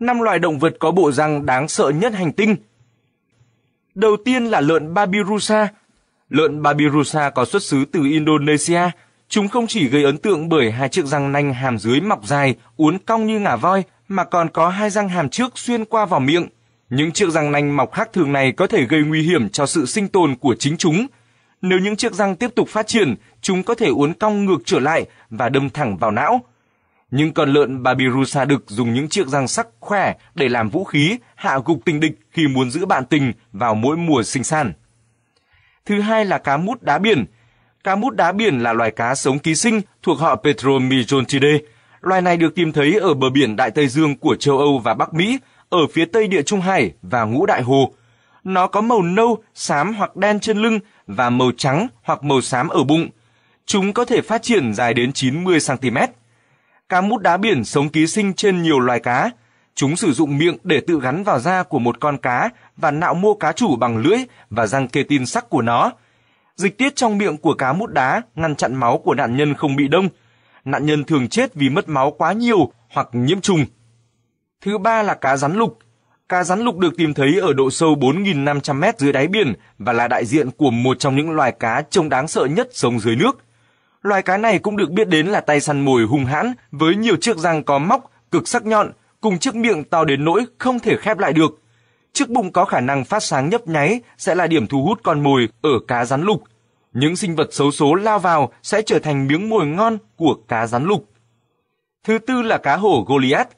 năm loài động vật có bộ răng đáng sợ nhất hành tinh. Đầu tiên là lợn Babirusa. Lợn Babirusa có xuất xứ từ Indonesia. Chúng không chỉ gây ấn tượng bởi hai chiếc răng nanh hàm dưới mọc dài, uốn cong như ngả voi, mà còn có hai răng hàm trước xuyên qua vào miệng. Những chiếc răng nanh mọc khác thường này có thể gây nguy hiểm cho sự sinh tồn của chính chúng. Nếu những chiếc răng tiếp tục phát triển, chúng có thể uốn cong ngược trở lại và đâm thẳng vào não – nhưng con lợn Babirusa đực dùng những chiếc răng sắc khỏe để làm vũ khí, hạ gục tình địch khi muốn giữ bạn tình vào mỗi mùa sinh sản. Thứ hai là cá mút đá biển. Cá mút đá biển là loài cá sống ký sinh thuộc họ Petromyzontidae. Loài này được tìm thấy ở bờ biển Đại Tây Dương của châu Âu và Bắc Mỹ, ở phía Tây Địa Trung Hải và Ngũ Đại Hồ. Nó có màu nâu, xám hoặc đen trên lưng và màu trắng hoặc màu xám ở bụng. Chúng có thể phát triển dài đến 90 cm cá mút đá biển sống ký sinh trên nhiều loài cá. Chúng sử dụng miệng để tự gắn vào da của một con cá và nạo mua cá chủ bằng lưỡi và răng kê tin sắc của nó. Dịch tiết trong miệng của cá mút đá ngăn chặn máu của nạn nhân không bị đông. Nạn nhân thường chết vì mất máu quá nhiều hoặc nhiễm trùng. Thứ ba là cá rắn lục. Cá rắn lục được tìm thấy ở độ sâu 4.500 mét dưới đáy biển và là đại diện của một trong những loài cá trông đáng sợ nhất sống dưới nước. Loài cá này cũng được biết đến là tay săn mồi hung hãn với nhiều chiếc răng có móc, cực sắc nhọn, cùng chiếc miệng to đến nỗi không thể khép lại được. Chiếc bụng có khả năng phát sáng nhấp nháy sẽ là điểm thu hút con mồi ở cá rắn lục. Những sinh vật xấu số lao vào sẽ trở thành miếng mồi ngon của cá rắn lục. Thứ tư là cá hổ Goliath.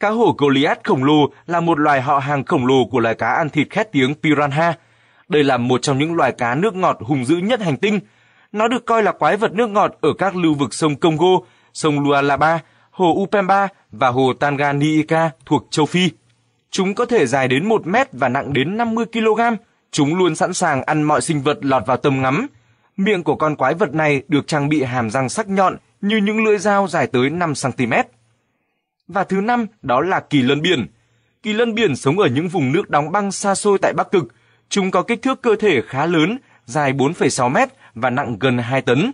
Cá hổ Goliath khổng lồ là một loài họ hàng khổng lồ của loài cá ăn thịt khét tiếng piranha. Đây là một trong những loài cá nước ngọt hùng dữ nhất hành tinh – nó được coi là quái vật nước ngọt ở các lưu vực sông Congo, sông Lualaba, hồ Upemba và hồ Tanganyika thuộc châu Phi. Chúng có thể dài đến 1 mét và nặng đến 50 kg. Chúng luôn sẵn sàng ăn mọi sinh vật lọt vào tầm ngắm. Miệng của con quái vật này được trang bị hàm răng sắc nhọn như những lưỡi dao dài tới 5cm. Và thứ năm đó là kỳ lân biển. Kỳ lân biển sống ở những vùng nước đóng băng xa xôi tại Bắc Cực. Chúng có kích thước cơ thể khá lớn, dài 4,6 mét và nặng gần 2 tấn.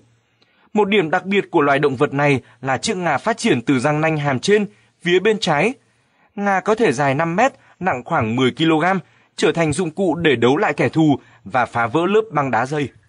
Một điểm đặc biệt của loài động vật này là chiếc ngà phát triển từ răng nanh hàm trên, phía bên trái. Ngà có thể dài 5 mét, nặng khoảng 10 kg, trở thành dụng cụ để đấu lại kẻ thù và phá vỡ lớp băng đá dây.